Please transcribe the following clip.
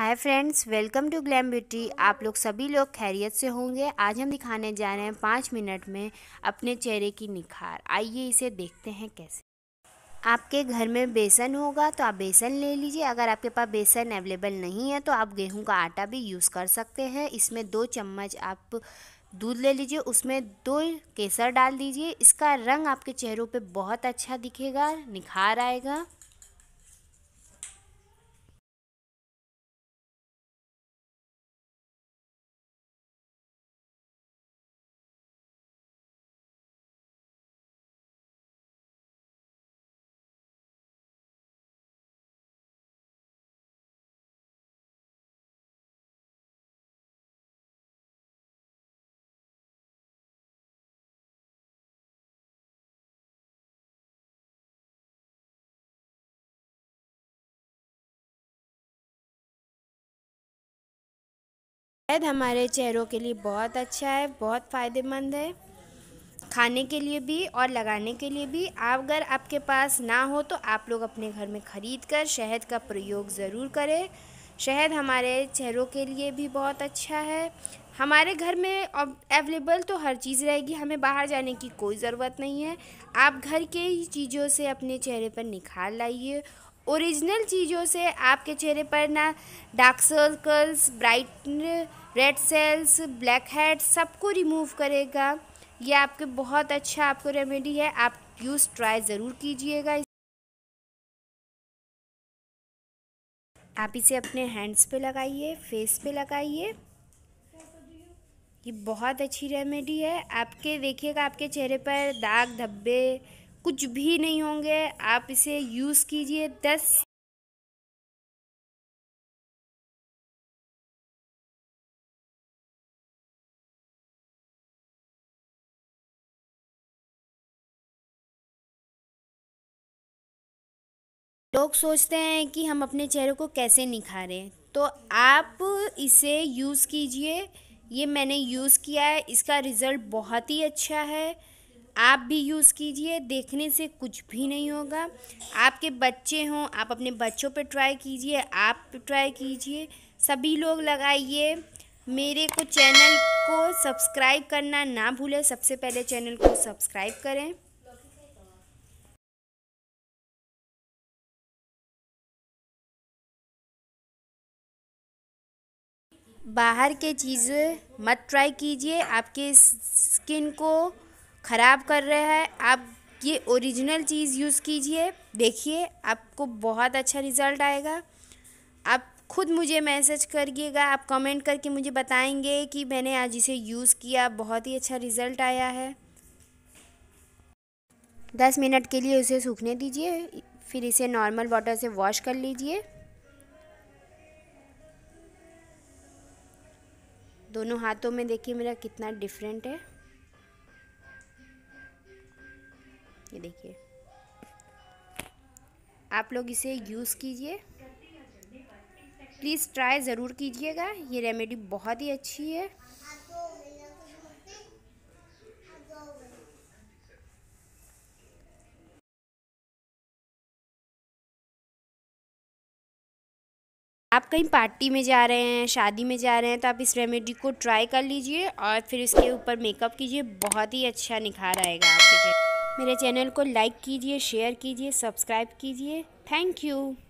hi friends welcome to glam beauty आप लोग सभी लोग खैरियत से होंगे आज हम दिखाने जा रहे हैं पाँच मिनट में अपने चेहरे की निखार आइए इसे देखते हैं कैसे आपके घर में बेसन होगा तो आप बेसन ले लीजिए अगर आपके पास बेसन अवेलेबल नहीं है तो आप गेहूं का आटा भी यूज़ कर सकते हैं इसमें दो चम्मच आप दूध ले लीजिए उसमें दो केसर डाल दीजिए इसका रंग आपके चेहरों पर बहुत अच्छा दिखेगा निखार आएगा शहद हमारे चेहरों के लिए बहुत अच्छा है बहुत फ़ायदेमंद है खाने के लिए भी और लगाने के लिए भी आप अगर आपके पास ना हो तो आप लोग अपने घर में ख़रीद कर शहद का प्रयोग ज़रूर करें शहद हमारे चेहरों के लिए भी बहुत अच्छा है हमारे घर में अवेलेबल तो हर चीज़ रहेगी हमें बाहर जाने की कोई ज़रूरत नहीं है आप घर के ही चीज़ों से अपने चेहरे पर निखार लाइए ओरिजिनल चीज़ों से आपके चेहरे पर ना dark circles bright red cells black head सबको रिमूव करेगा ये आपके बहुत अच्छा आपको रेमेडी है आप यूज़ ट्राई ज़रूर कीजिएगा आप इसे अपने हैंड्स पे लगाइए फेस पे लगाइए ये बहुत अच्छी रेमेडी है आपके देखिएगा आपके चेहरे पर दाग धब्बे कुछ भी नहीं होंगे आप इसे यूज़ कीजिए दस लोग सोचते हैं कि हम अपने चेहरे को कैसे निखारें तो आप इसे यूज़ कीजिए ये मैंने यूज़ किया है इसका रिज़ल्ट बहुत ही अच्छा है आप भी यूज़ कीजिए देखने से कुछ भी नहीं होगा आपके बच्चे हों आप अपने बच्चों पर ट्राई कीजिए आप ट्राई कीजिए सभी लोग लगाइए मेरे को चैनल को सब्सक्राइब करना ना भूलें सबसे पहले चैनल को सब्सक्राइब करें बाहर के चीज़ें मत ट्राई कीजिए आपके स्किन को ख़राब कर रहा है आप ये ओरिजिनल चीज़ यूज़ कीजिए देखिए आपको बहुत अच्छा रिज़ल्ट आएगा आप खुद मुझे मैसेज करिएगा आप कमेंट करके मुझे बताएंगे कि मैंने आज इसे यूज़ किया बहुत ही अच्छा रिज़ल्ट आया है दस मिनट के लिए उसे सूखने दीजिए फिर इसे नॉर्मल वाटर से वॉश कर लीजिए दोनों हाथों में देखिए मेरा कितना डिफरेंट है ये देखिए आप लोग इसे यूज़ कीजिए प्लीज़ ट्राई ज़रूर कीजिएगा ये रेमेडी बहुत ही अच्छी है आप कहीं पार्टी में जा रहे हैं शादी में जा रहे हैं तो आप इस रेमेडी को ट्राई कर लीजिए और फिर इसके ऊपर मेकअप कीजिए बहुत ही अच्छा निखार आएगा आपके मेरे चैनल को लाइक कीजिए शेयर कीजिए सब्सक्राइब कीजिए थैंक यू